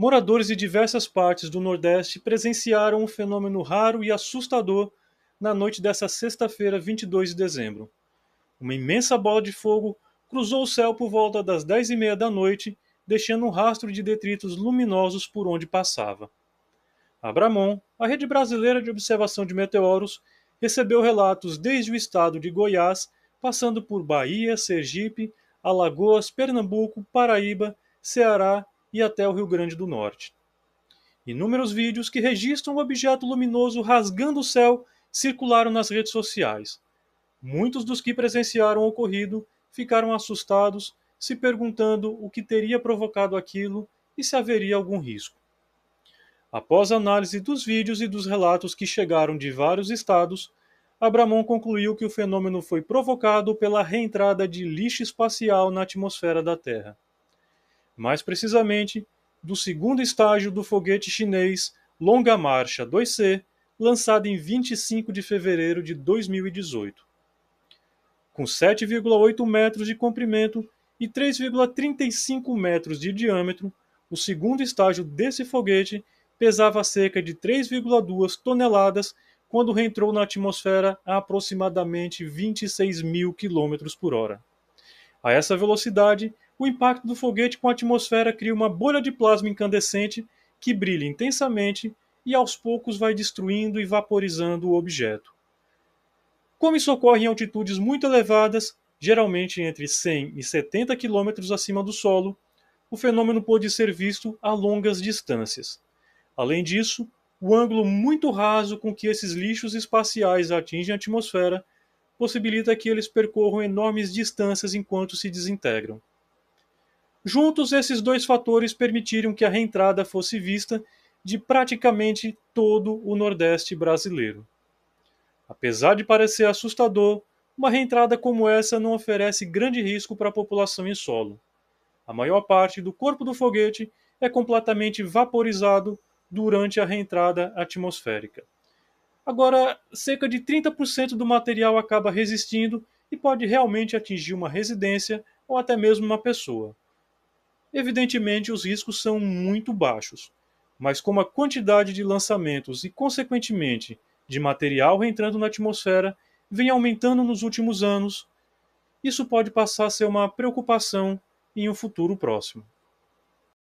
moradores de diversas partes do Nordeste presenciaram um fenômeno raro e assustador na noite dessa sexta-feira, 22 de dezembro. Uma imensa bola de fogo cruzou o céu por volta das 10 e meia da noite, deixando um rastro de detritos luminosos por onde passava. A a rede brasileira de observação de meteoros, recebeu relatos desde o estado de Goiás, passando por Bahia, Sergipe, Alagoas, Pernambuco, Paraíba, Ceará e até o Rio Grande do Norte. Inúmeros vídeos que registram o objeto luminoso rasgando o céu circularam nas redes sociais. Muitos dos que presenciaram o ocorrido ficaram assustados, se perguntando o que teria provocado aquilo e se haveria algum risco. Após a análise dos vídeos e dos relatos que chegaram de vários estados, Abramon concluiu que o fenômeno foi provocado pela reentrada de lixo espacial na atmosfera da Terra mais precisamente do segundo estágio do foguete chinês Longa Marcha 2C, lançado em 25 de fevereiro de 2018. Com 7,8 metros de comprimento e 3,35 metros de diâmetro, o segundo estágio desse foguete pesava cerca de 3,2 toneladas quando reentrou na atmosfera a aproximadamente 26 mil km por hora. A essa velocidade, o impacto do foguete com a atmosfera cria uma bolha de plasma incandescente que brilha intensamente e aos poucos vai destruindo e vaporizando o objeto. Como isso ocorre em altitudes muito elevadas, geralmente entre 100 e 70 km acima do solo, o fenômeno pode ser visto a longas distâncias. Além disso, o ângulo muito raso com que esses lixos espaciais atingem a atmosfera possibilita que eles percorram enormes distâncias enquanto se desintegram. Juntos, esses dois fatores permitiram que a reentrada fosse vista de praticamente todo o Nordeste brasileiro. Apesar de parecer assustador, uma reentrada como essa não oferece grande risco para a população em solo. A maior parte do corpo do foguete é completamente vaporizado durante a reentrada atmosférica. Agora, cerca de 30% do material acaba resistindo e pode realmente atingir uma residência ou até mesmo uma pessoa evidentemente os riscos são muito baixos. Mas como a quantidade de lançamentos e, consequentemente, de material reentrando na atmosfera vem aumentando nos últimos anos, isso pode passar a ser uma preocupação em um futuro próximo.